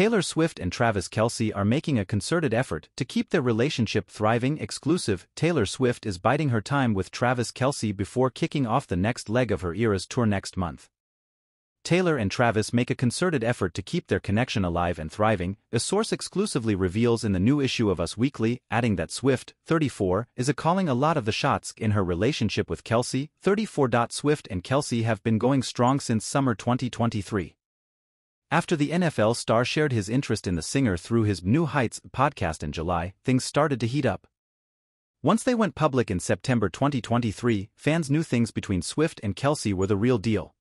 Taylor Swift and Travis Kelsey are making a concerted effort to keep their relationship thriving exclusive. Taylor Swift is biding her time with Travis Kelsey before kicking off the next leg of her era's tour next month. Taylor and Travis make a concerted effort to keep their connection alive and thriving, a source exclusively reveals in the new issue of Us Weekly, adding that Swift, 34, is a calling a lot of the shots in her relationship with Kelsey, 34. Swift and Kelsey have been going strong since summer 2023. After the NFL star shared his interest in the singer through his New Heights podcast in July, things started to heat up. Once they went public in September 2023, fans knew things between Swift and Kelsey were the real deal.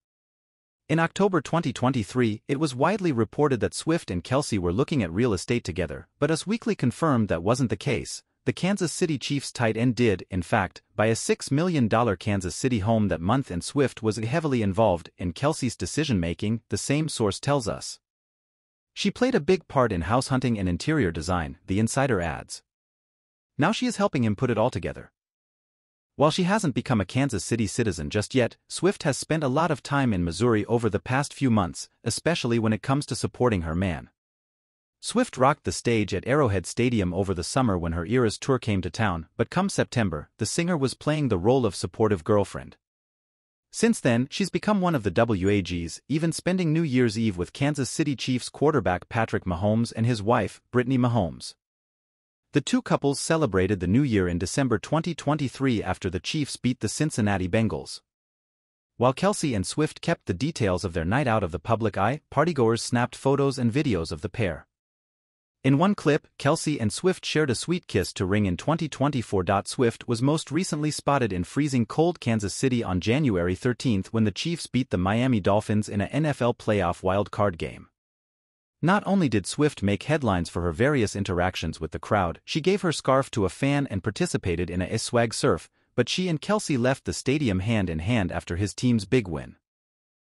In October 2023, it was widely reported that Swift and Kelsey were looking at real estate together, but Us Weekly confirmed that wasn't the case, the Kansas City Chiefs tight end did, in fact, buy a $6 million Kansas City home that month and Swift was heavily involved in Kelsey's decision-making, the same source tells us. She played a big part in house hunting and interior design, the insider adds. Now she is helping him put it all together. While she hasn't become a Kansas City citizen just yet, Swift has spent a lot of time in Missouri over the past few months, especially when it comes to supporting her man. Swift rocked the stage at Arrowhead Stadium over the summer when her Eras tour came to town, but come September, the singer was playing the role of supportive girlfriend. Since then, she's become one of the WAGs, even spending New Year's Eve with Kansas City Chiefs quarterback Patrick Mahomes and his wife, Brittany Mahomes. The two couples celebrated the new year in December 2023 after the Chiefs beat the Cincinnati Bengals. While Kelsey and Swift kept the details of their night out of the public eye, partygoers snapped photos and videos of the pair. In one clip, Kelsey and Swift shared a sweet kiss to ring in 2024. Swift was most recently spotted in freezing cold Kansas City on January 13 when the Chiefs beat the Miami Dolphins in a NFL playoff wildcard game. Not only did Swift make headlines for her various interactions with the crowd, she gave her scarf to a fan and participated in a swag surf, but she and Kelsey left the stadium hand in hand after his team's big win.